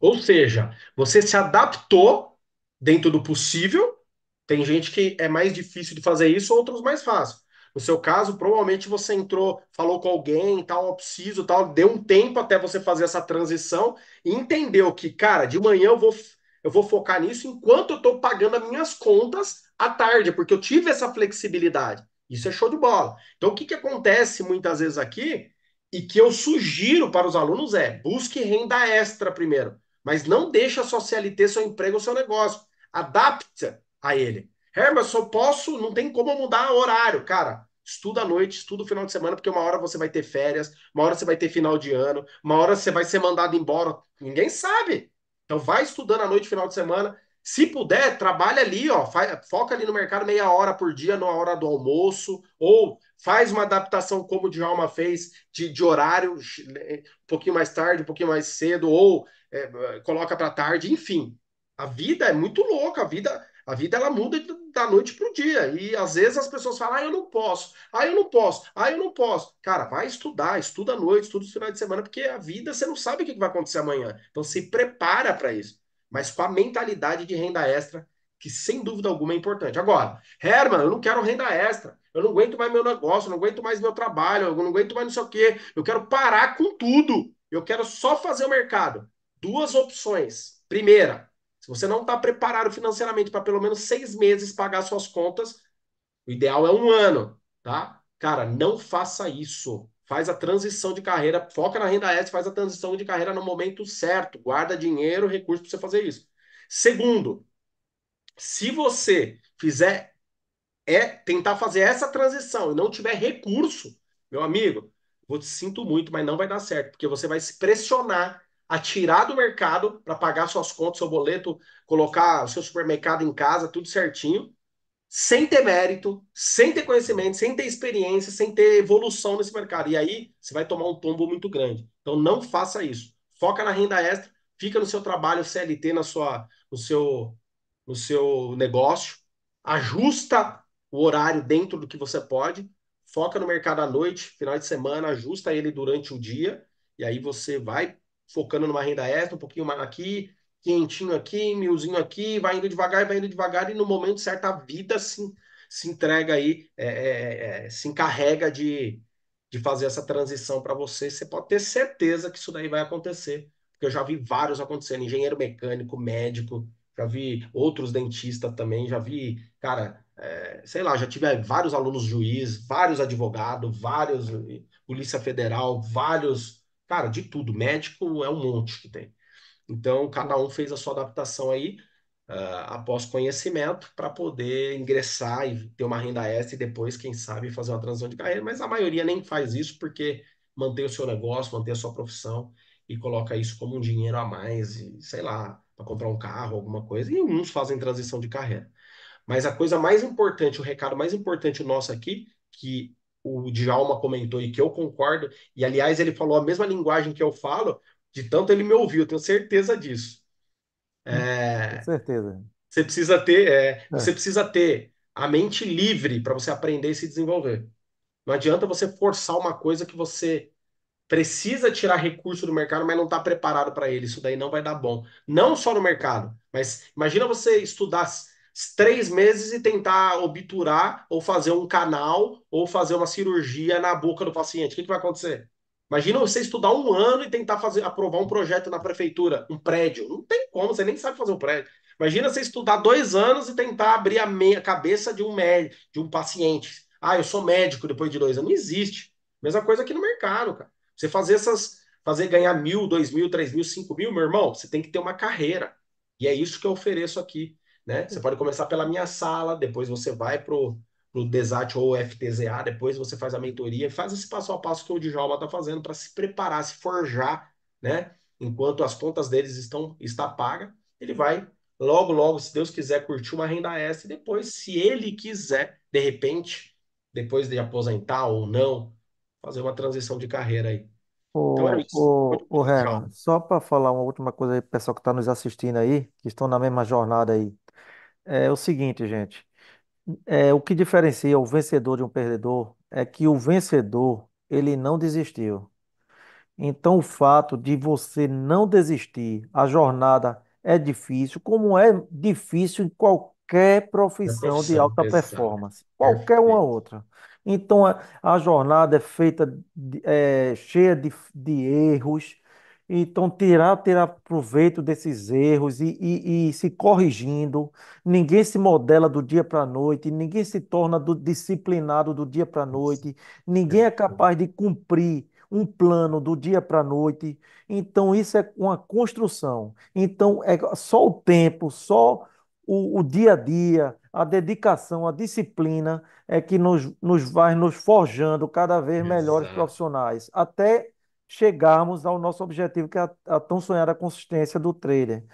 Ou seja, você se adaptou dentro do possível. Tem gente que é mais difícil de fazer isso, outros mais fácil. No seu caso, provavelmente você entrou, falou com alguém, tal, preciso, tal, deu um tempo até você fazer essa transição e entendeu que, cara, de manhã eu vou eu vou focar nisso enquanto eu estou pagando as minhas contas à tarde, porque eu tive essa flexibilidade. Isso é show de bola. Então, o que, que acontece muitas vezes aqui e que eu sugiro para os alunos é busque renda extra primeiro. Mas não deixa a sua CLT, seu emprego, seu negócio. Adapta a ele. Herman, só posso, não tem como mudar horário, cara. Estuda à noite, estuda o final de semana, porque uma hora você vai ter férias, uma hora você vai ter final de ano, uma hora você vai ser mandado embora. Ninguém sabe. Então vai estudando à noite, final de semana. Se puder, trabalha ali, ó, foca ali no mercado meia hora por dia, na hora do almoço, ou faz uma adaptação como o Djalma fez, de, de horário, né, um pouquinho mais tarde, um pouquinho mais cedo, ou é, coloca para tarde, enfim. A vida é muito louca, a vida, a vida ela muda da noite para o dia. E às vezes as pessoas falam, ah, eu não posso, ah, eu não posso, ah, eu não posso. Cara, vai estudar, estuda à noite, estuda os final de semana, porque a vida você não sabe o que vai acontecer amanhã. Então se prepara para isso. Mas com a mentalidade de renda extra, que sem dúvida alguma é importante. Agora, Herman, eu não quero renda extra, eu não aguento mais meu negócio, eu não aguento mais meu trabalho, eu não aguento mais não sei o quê, eu quero parar com tudo, eu quero só fazer o mercado duas opções. Primeira, se você não está preparado financeiramente para pelo menos seis meses pagar suas contas, o ideal é um ano, tá? Cara, não faça isso. Faz a transição de carreira, foca na renda s faz a transição de carreira no momento certo. Guarda dinheiro, recurso para você fazer isso. Segundo, se você fizer é tentar fazer essa transição e não tiver recurso, meu amigo, vou te sinto muito, mas não vai dar certo, porque você vai se pressionar a tirar do mercado para pagar suas contas, seu boleto, colocar o seu supermercado em casa, tudo certinho, sem ter mérito, sem ter conhecimento, sem ter experiência, sem ter evolução nesse mercado. E aí você vai tomar um tombo muito grande. Então não faça isso. Foca na renda extra, fica no seu trabalho CLT, na sua, no seu, no seu negócio, ajusta o horário dentro do que você pode, foca no mercado à noite, final de semana, ajusta ele durante o dia e aí você vai focando numa renda extra, um pouquinho mais aqui, quentinho aqui, milzinho aqui, vai indo devagar, vai indo devagar, e no momento certo a vida se, se entrega aí, é, é, é se encarrega de, de fazer essa transição para você. Você pode ter certeza que isso daí vai acontecer, porque eu já vi vários acontecendo, engenheiro mecânico, médico, já vi outros dentistas também, já vi, cara, é, sei lá, já tive é, vários alunos juiz, vários advogados, vários eh, Polícia Federal, vários Cara, de tudo. Médico é um monte que tem. Então, cada um fez a sua adaptação aí, uh, após conhecimento, para poder ingressar e ter uma renda extra e depois, quem sabe, fazer uma transição de carreira. Mas a maioria nem faz isso porque mantém o seu negócio, mantém a sua profissão e coloca isso como um dinheiro a mais, e, sei lá, para comprar um carro, alguma coisa. E alguns fazem transição de carreira. Mas a coisa mais importante, o recado mais importante nosso aqui, que o Djalma comentou e que eu concordo, e aliás ele falou a mesma linguagem que eu falo, de tanto ele me ouviu, eu tenho certeza disso. Hum, é, Com certeza. Você precisa ter, é, é. você precisa ter a mente livre para você aprender e se desenvolver. Não adianta você forçar uma coisa que você precisa tirar recurso do mercado, mas não está preparado para ele. Isso daí não vai dar bom. Não só no mercado, mas imagina você estudar três meses e tentar obturar ou fazer um canal ou fazer uma cirurgia na boca do paciente. O que, que vai acontecer? Imagina você estudar um ano e tentar fazer, aprovar um projeto na prefeitura, um prédio. Não tem como, você nem sabe fazer um prédio. Imagina você estudar dois anos e tentar abrir a, meia, cabeça de um médico, de um paciente. Ah, eu sou médico depois de dois anos. Não existe. Mesma coisa aqui no mercado, cara. Você fazer essas, fazer ganhar mil, dois mil, três mil, cinco mil, meu irmão, você tem que ter uma carreira. E é isso que eu ofereço aqui né? Você pode começar pela minha sala, depois você vai para o DESAT ou FTZA, depois você faz a mentoria, faz esse passo a passo que o Djalma está fazendo para se preparar, se forjar, né? enquanto as contas deles estão está paga, ele vai logo, logo, se Deus quiser, curtir uma renda extra e depois, se ele quiser, de repente, depois de aposentar ou não, fazer uma transição de carreira aí. O, então é o, o Renan, só para falar uma última coisa aí, pessoal que está nos assistindo aí, que estão na mesma jornada aí. É o seguinte, gente. É, o que diferencia o vencedor de um perdedor é que o vencedor, ele não desistiu. Então, o fato de você não desistir, a jornada é difícil, como é difícil em qualquer profissão de profissão, alta exato. performance, qualquer uma Perfeito. outra. Então, a, a jornada é feita, de- é, cheia de, de erros, então, tirar, tirar proveito desses erros e, e, e se corrigindo. Ninguém se modela do dia para a noite, ninguém se torna do, disciplinado do dia para a noite, ninguém é capaz de cumprir um plano do dia para a noite. Então, isso é uma construção. Então, é só o tempo, só o, o dia a dia, a dedicação, a disciplina é que nos, nos vai nos forjando cada vez melhores Exato. profissionais. Até chegarmos ao nosso objetivo, que é a, a tão sonhada consistência do trailer.